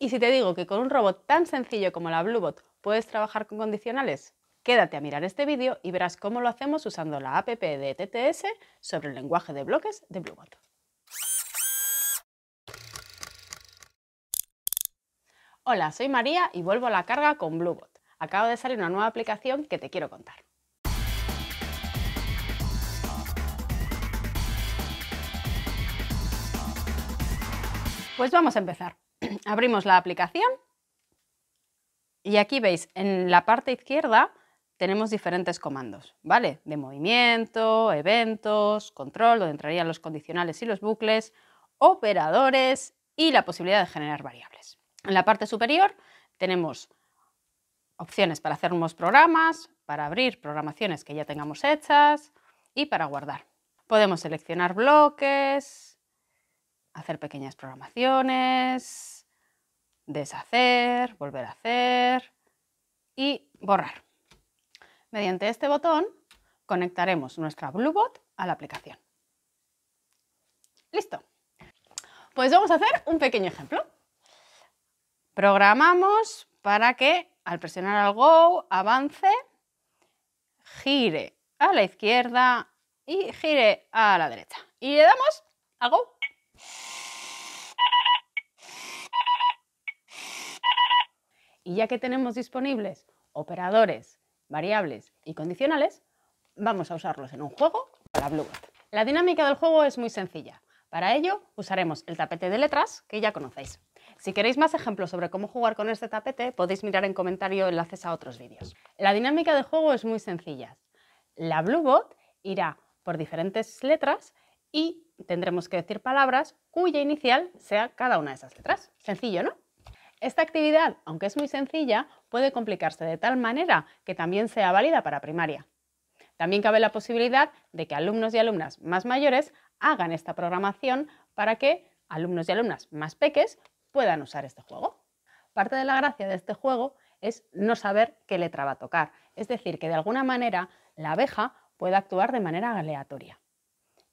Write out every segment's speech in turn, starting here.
Y si te digo que con un robot tan sencillo como la Bluebot puedes trabajar con condicionales, quédate a mirar este vídeo y verás cómo lo hacemos usando la app de TTS sobre el lenguaje de bloques de Bluebot. Hola, soy María y vuelvo a la carga con Bluebot. Acabo de salir una nueva aplicación que te quiero contar. Pues vamos a empezar. abrimos la aplicación y aquí veis en la parte izquierda tenemos diferentes comandos, ¿vale? De movimiento, eventos, control, donde entrarían los condicionales y los bucles, operadores y la posibilidad de generar variables. En la parte superior tenemos opciones para hacer nuevos programas, para abrir programaciones que ya tengamos hechas y para guardar. Podemos seleccionar bloques, hacer pequeñas programaciones, deshacer, volver a hacer y borrar. Mediante este botón conectaremos nuestra Bluebot a la aplicación. Listo. Pues vamos a hacer un pequeño ejemplo. Programamos para que al presionar al Go avance, gire a la izquierda y gire a la derecha. Y le damos a Go. Y ya que tenemos disponibles operadores, variables y condicionales, vamos a usarlos en un juego la Bluebot. La dinámica del juego es muy sencilla. Para ello usaremos el tapete de letras que ya conocéis. Si queréis más ejemplos sobre cómo jugar con este tapete, podéis mirar en comentario enlaces a otros vídeos. La dinámica del juego es muy sencilla. La Bluebot irá por diferentes letras y tendremos que decir palabras cuya inicial sea cada una de esas letras. Sencillo, ¿no? Esta actividad, aunque es muy sencilla, puede complicarse de tal manera que también sea válida para primaria. También cabe la posibilidad de que alumnos y alumnas más mayores hagan esta programación para que alumnos y alumnas más peques puedan usar este juego. Parte de la gracia de este juego es no saber qué letra va a tocar, es decir, que de alguna manera la abeja pueda actuar de manera aleatoria.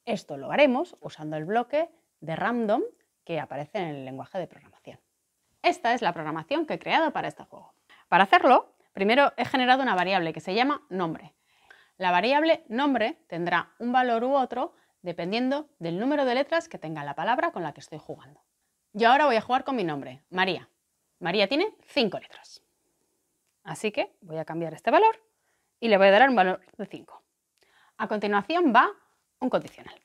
Esto lo haremos usando el bloque de random que aparece en el lenguaje de programación. Esta es la programación que he creado para este juego. Para hacerlo, primero he generado una variable que se llama nombre. La variable nombre tendrá un valor u otro dependiendo del número de letras que tenga la palabra con la que estoy jugando. Yo ahora voy a jugar con mi nombre, María. María tiene 5 letras. Así que voy a cambiar este valor y le voy a dar un valor de 5. A continuación va un condicional.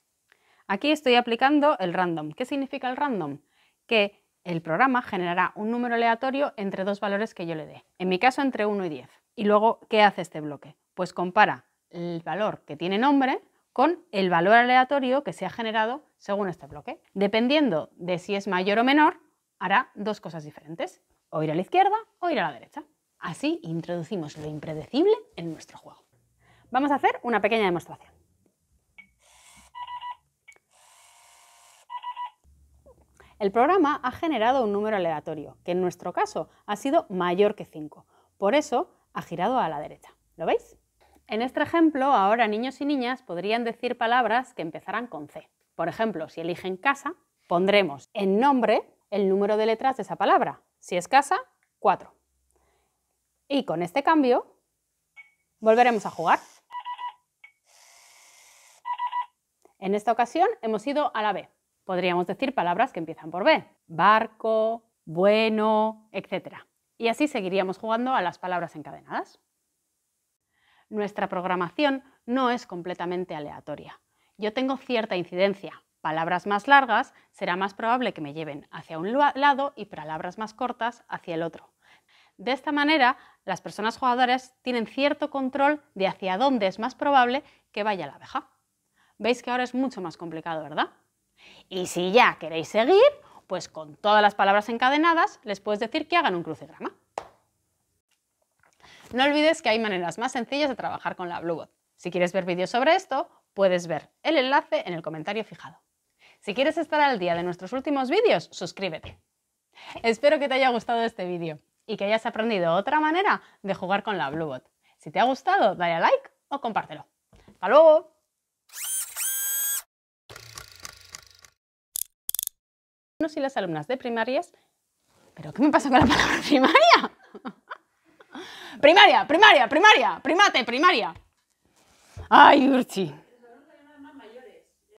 Aquí estoy aplicando el random. ¿Qué significa el random? Que el programa generará un número aleatorio entre dos valores que yo le dé, en mi caso entre 1 y 10. Y luego, ¿qué hace este bloque? Pues compara el valor que tiene nombre con el valor aleatorio que se ha generado según este bloque. Dependiendo de si es mayor o menor, hará dos cosas diferentes, o ir a la izquierda o ir a la derecha. Así introducimos lo impredecible en nuestro juego. Vamos a hacer una pequeña demostración. El programa ha generado un número aleatorio, que en nuestro caso ha sido mayor que 5. Por eso ha girado a la derecha. ¿Lo veis? En este ejemplo, ahora niños y niñas podrían decir palabras que empezarán con C. Por ejemplo, si eligen casa, pondremos en nombre el número de letras de esa palabra. Si es casa, 4. Y con este cambio, volveremos a jugar. En esta ocasión hemos ido a la B, Podríamos decir palabras que empiezan por B. Barco, bueno, etc. Y así seguiríamos jugando a las palabras encadenadas. Nuestra programación no es completamente aleatoria. Yo tengo cierta incidencia. Palabras más largas será más probable que me lleven hacia un lado y palabras más cortas hacia el otro. De esta manera, las personas jugadoras tienen cierto control de hacia dónde es más probable que vaya la abeja. Veis que ahora es mucho más complicado, ¿verdad? Y si ya queréis seguir, pues con todas las palabras encadenadas les puedes decir que hagan un crucigrama. No olvides que hay maneras más sencillas de trabajar con la Bluebot. Si quieres ver vídeos sobre esto, puedes ver el enlace en el comentario fijado. Si quieres estar al día de nuestros últimos vídeos, suscríbete. Espero que te haya gustado este vídeo y que hayas aprendido otra manera de jugar con la Bluebot. Si te ha gustado, dale a like o compártelo. ¡Hasta luego! alumnos y las alumnas de primarias. ¿Pero qué me pasa con la palabra primaria? primaria, primaria, primaria, primate, primaria. Ay, Urchi.